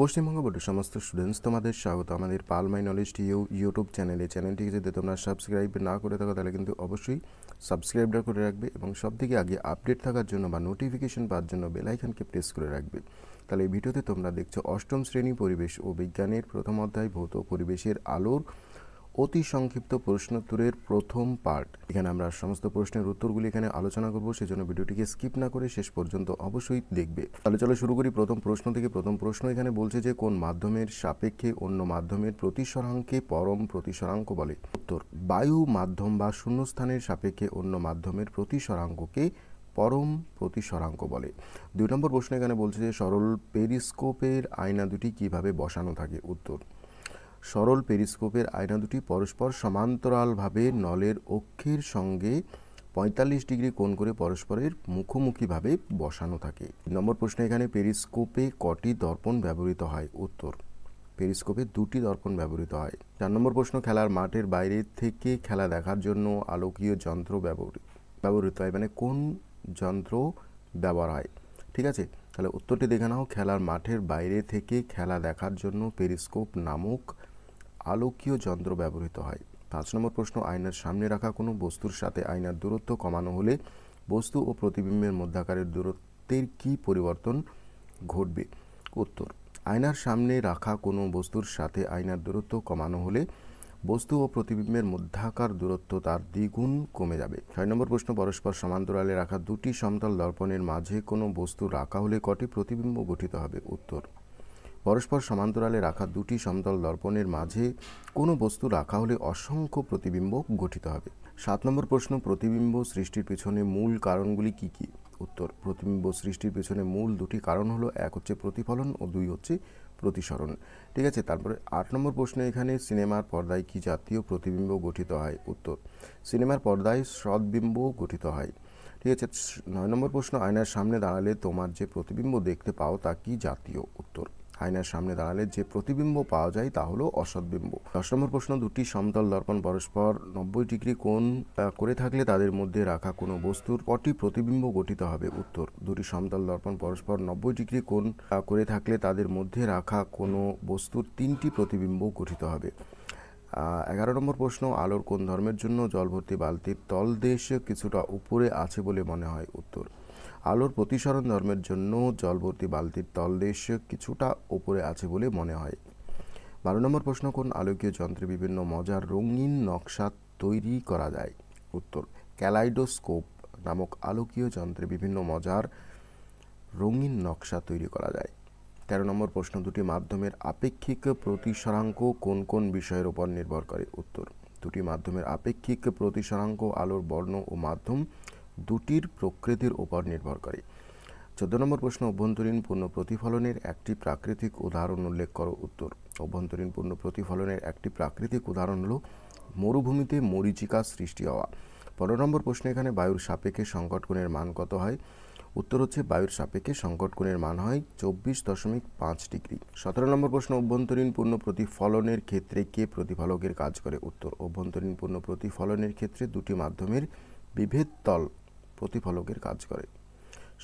পশ্চিমবঙ্গ বোর্ডের সমস্ত স্টুডেন্টস তোমাদের স্বাগত আমাদের পাল মাই নলেজ টিউ ইউটিউব চ্যানেলে চ্যানেলটিকে যদি তোমরা সাবস্ক্রাইব না করে থাকো তাহলে কিন্তু অবশ্যই সাবস্ক্রাইবটা করে রাখবে এবং সব থেকে আগে আপডেট থাকার জন্য বা নোটিফিকেশন পাওয়ার জন্য বেলাইখানকে প্রেস করে রাখবে তাহলে এই ভিডিওতে তোমরা দেখছো অষ্টম শ্রেণী পরিবেশ ও বিজ্ঞানের প্রথম অধ্যায় ভৌত পরিবেশের আলোর অতি সংক্ষিপ্ত প্রশ্নোত্তরের প্রথম পার্ট এখানে আমরা সমস্ত প্রশ্নের উত্তরগুলি এখানে আলোচনা করব সেজন্য ভিডিওটিকে স্কিপ না করে শেষ পর্যন্ত অবশ্যই দেখবে তাহলে চলো শুরু করি প্রথম প্রশ্ন থেকে প্রথম প্রশ্ন এখানে বলছে যে কোন মাধ্যমের সাপেক্ষে অন্য মাধ্যমের প্রতিসরাঙ্কে পরম প্রতিসরাঙ্ক বলে উত্তর বায়ু মাধ্যম বা শূন্যস্থানের সাপেক্ষে অন্য মাধ্যমের প্রতিসরাঙ্ককে পরম প্রতিসরাঙ্ক বলে দুই নম্বর প্রশ্ন এখানে বলছে যে সরল পেরিস্কোপের আয়না দুটি কিভাবে বসানো থাকে উত্তর সরল পেরিস্কোপের আয়না দুটি পরস্পর সমান্তরালভাবে নলের অক্ষের সঙ্গে পঁয়তাল্লিশ ডিগ্রি কোণ করে পরস্পরের মুখোমুখিভাবে বসানো থাকে নম্বর প্রশ্ন এখানে পেরিস্কোপে কটি দর্পণ ব্যবহৃত হয় উত্তর পেরিস্কোপে দুটি দর্পণ ব্যবহৃত হয় চার নম্বর প্রশ্ন খেলার মাঠের বাইরে থেকে খেলা দেখার জন্য আলোকীয় যন্ত্র ব্যবহৃত হয় মানে কোন যন্ত্র ব্যবহার হয় ঠিক আছে তাহলে উত্তরটি দেখে নাও খেলার মাঠের বাইরে থেকে খেলা দেখার জন্য পেরিস্কোপ নামক আলোকীয় যন্ত্র ব্যবহৃত হয় পাঁচ নম্বর প্রশ্ন আয়নার সামনে রাখা কোনো বস্তুর সাথে আয়নার দূরত্ব কমানো হলে বস্তু ও প্রতিবিম্বের মধ্যাকারের দূরত্বের কি পরিবর্তন ঘটবে উত্তর আয়নার সামনে রাখা কোনো বস্তুর সাথে আয়নার দূরত্ব কমানো হলে বস্তু ও প্রতিবিম্বের মধ্যাকার দূরত্ব তার দ্বিগুণ কমে যাবে ছয় নম্বর প্রশ্ন পরস্পর সমান্তরালে রাখা দুটি সমতল দর্পণের মাঝে কোনো বস্তু রাখা হলে কটি প্রতিবিম্ব গঠিত হবে উত্তর পরস্পর সমান্তরালে রাখা দুটি সমতল দর্পণের মাঝে কোনো বস্তু রাখা হলে অসংখ্য প্রতিবিম্ব গঠিত হবে সাত নম্বর প্রশ্ন প্রতিবিম্ব সৃষ্টির পেছনে মূল কারণগুলি কি কি উত্তর প্রতিবিম্ব সৃষ্টির পেছনে মূল দুটি কারণ হলো এক হচ্ছে প্রতিফলন ও দুই হচ্ছে প্রতিসরণ ঠিক আছে তারপরে আট নম্বর প্রশ্নে এখানে সিনেমার পর্দায় কি জাতীয় প্রতিবিম্ব গঠিত হয় উত্তর সিনেমার পর্দায় সদ্বিম্ব গঠিত হয় ঠিক আছে নয় নম্বর প্রশ্ন আয়নার সামনে দাঁড়ালে তোমার যে প্রতিবিম্ব দেখতে পাও তা কি জাতীয় উত্তর আয়নার সামনে দাঁড়ালে যে প্রতিবিম্ব পাওয়া যায় তা হলো অসৎবিম্ব দশ নম্বর প্রশ্ন দুটি সমতল দর্পণ পরস্পর নব্বই ডিগ্রি কোণ করে থাকলে তাদের মধ্যে রাখা কোনো বস্তুর কটি প্রতিবিম্ব গঠিত হবে উত্তর দুটি সমতল দর্পণ পরস্পর নব্বই ডিগ্রি কোণ করে থাকলে তাদের মধ্যে রাখা কোনো বস্তুর তিনটি প্রতিবিম্ব গঠিত হবে এগারো নম্বর প্রশ্ন আলোর কোন ধর্মের জন্য জলভর্তি বালতির দেশ কিছুটা উপরে আছে বলে মনে হয় উত্তর আলোর প্রতিসরণ ধর্মের জন্য জলবর্তী বালতির তলদেশ কিছুটা ওপরে আছে বলে মনে হয় বারো নম্বর প্রশ্ন কোন আলোকীয় যন্ত্রে বিভিন্ন মজার রঙিন নকশা তৈরি করা যায় উত্তর ক্যালাইডোস্কোপ নামক আলোকীয় যন্ত্রে বিভিন্ন মজার রঙিন নকশা তৈরি করা যায় তেরো নম্বর প্রশ্ন দুটি মাধ্যমের আপেক্ষিক প্রতিসরাঙ্ক কোন কোন বিষয়ের উপর নির্ভর করে উত্তর দুটি মাধ্যমের আপেক্ষিক প্রতিসরাঙ্ক আলোর বর্ণ ও মাধ্যম দুটির প্রকৃতির উপর নির্ভর করে চোদ্দ নম্বর প্রশ্ন অভ্যন্তরীণ পূর্ণ প্রতিফলনের একটি প্রাকৃতিক উদাহরণ উল্লেখ করো উত্তর অভ্যন্তরীণ পূর্ণ প্রতিফলনের একটি প্রাকৃতিক উদাহরণ হল মরুভূমিতে মরিচিকা সৃষ্টি হওয়া পনেরো নম্বর প্রশ্নে এখানে বায়ুর সাপেক্ষে সংকট গুণের মান কত হয় উত্তর হচ্ছে বায়ুর সাপেক্ষে সংকট গুণের মান হয় চব্বিশ দশমিক পাঁচ ডিগ্রি সতেরো নম্বর প্রশ্ন অভ্যন্তরীণ পূর্ণ প্রতিফলনের ক্ষেত্রে কে প্রতিফলকের কাজ করে উত্তর অভ্যন্তরীণ পূর্ণ প্রতিফলনের ক্ষেত্রে দুটি মাধ্যমের বিভেদ তল প্রতিফলকের কাজ করে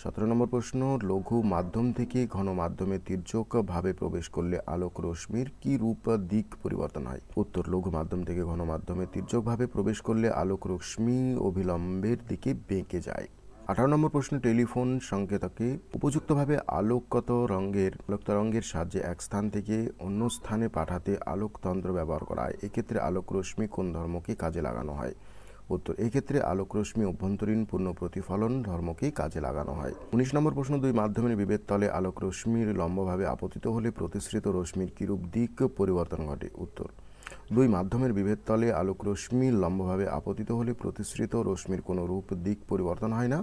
সতেরো নম্বর প্রশ্ন লঘু মাধ্যম থেকে ঘন মাধ্যমে তীর্যকভাবে প্রবেশ করলে আলোক রশ্মির কি রূপ দিক পরিবর্তন হয় উত্তর লঘু মাধ্যম থেকে ঘন মাধ্যমে তীর্যকভাবে প্রবেশ করলে আলোক রশ্মি অভিলম্বের দিকে বেঁকে যায় আঠারো নম্বর প্রশ্ন টেলিফোন সংকেতকে উপযুক্তভাবে আলোকগত রঙের রঙের সাহায্যে এক স্থান থেকে অন্য স্থানে পাঠাতে আলোকতন্ত্র ব্যবহার করা হয় এক্ষেত্রে আলোক রশ্মি কোন ধর্মকে কাজে লাগানো হয় উত্তর এক্ষেত্রে আলোকরশ্মি অভ্যন্তরীণ পূর্ণ প্রতিফলন ধর্মকেই কাজে লাগানো হয় উনিশ নম্বর প্রশ্ন দুই মাধ্যমের বিভেদ তলে আলোকরশ্মির লম্বভাবে আপতিত হলে প্রতিশ্রিত রশ্মির কিরূপ দিক পরিবর্তন ঘটে উত্তর দুই মাধ্যমের বিভেদ তলে রশ্মি লম্বভাবে আপতিত হলে প্রতিশ্রিত রশ্মির কোনো রূপ দিক পরিবর্তন হয় না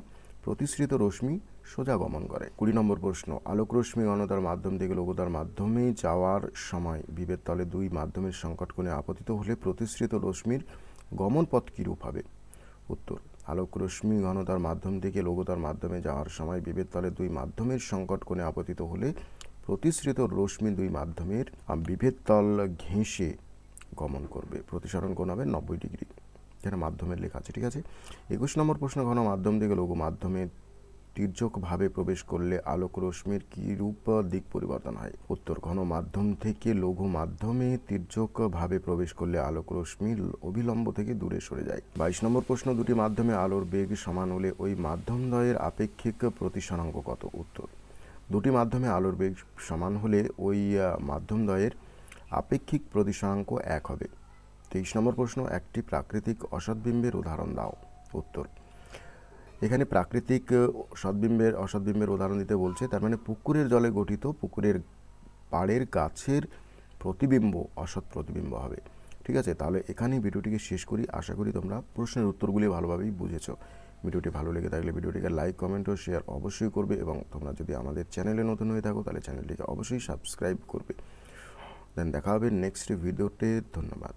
প্রতিশ্রিত রশ্মি সোজা গমন করে কুড়ি নম্বর প্রশ্ন আলোকরশ্মি অনতার মাধ্যম থেকে লঘুতার মাধ্যমে যাওয়ার সময় বিভেদ তলে দুই মাধ্যমের সংকট আপতিত হলে প্রতিশ্রিত রশ্মির গমন পথ কীরূপ হবে উত্তর আলোক রশ্মি ঘনতার মাধ্যম থেকে লঘুতার মাধ্যমে যাওয়ার সময় বিভেদতলে দুই মাধ্যমের সংকট কোণে আপতিত হলে প্রতিশ্রিত রশ্মি দুই মাধ্যমের বিভেদতল ঘেঁষে গমন করবে প্রতিসরণ কোণ হবে নব্বই ডিগ্রি এখানে মাধ্যমের লেখা আছে ঠিক আছে একুশ নম্বর প্রশ্ন ঘন মাধ্যম থেকে লঘু মাধ্যমে তীর্যকভাবে প্রবেশ করলে আলোক রশ্মির রূপ দিক পরিবর্তন হয় উত্তর ঘন মাধ্যম থেকে লঘু মাধ্যমে তীর্যকভাবে প্রবেশ করলে আলোক রশ্মির অবিলম্ব থেকে দূরে সরে যায় বাইশ নম্বর প্রশ্ন দুটি মাধ্যমে আলোর বেগ সমান হলে ওই মাধ্যমদ্বয়ের আপেক্ষিক প্রতিসনাঙ্ক কত উত্তর দুটি মাধ্যমে আলোর বেগ সমান হলে ওই মাধ্যমদ্বয়ের আপেক্ষিক প্রতিসনাঙ্ক এক হবে তেইশ নম্বর প্রশ্ন একটি প্রাকৃতিক অসৎবিম্বের উদাহরণ দাও উত্তর এখানে প্রাকৃতিক সদ্বিম্বের অসদ্বিম্বের উদাহরণ দিতে বলছে তার মানে পুকুরের জলে গঠিত পুকুরের পাড়ের গাছের প্রতিবিম্ব অসৎ প্রতিবিম্ব হবে ঠিক আছে তাহলে এখানেই ভিডিওটিকে শেষ করি আশা করি তোমরা প্রশ্নের উত্তরগুলি ভালোভাবেই বুঝেছ ভিডিওটি ভালো লেগে থাকলে ভিডিওটিকে লাইক কমেন্ট ও শেয়ার অবশ্যই করবে এবং তোমরা যদি আমাদের চ্যানেলে নতুন হয়ে থাকো তাহলে চ্যানেলটিকে অবশ্যই সাবস্ক্রাইব করবে দেন দেখা হবে নেক্সট ভিডিওতে ধন্যবাদ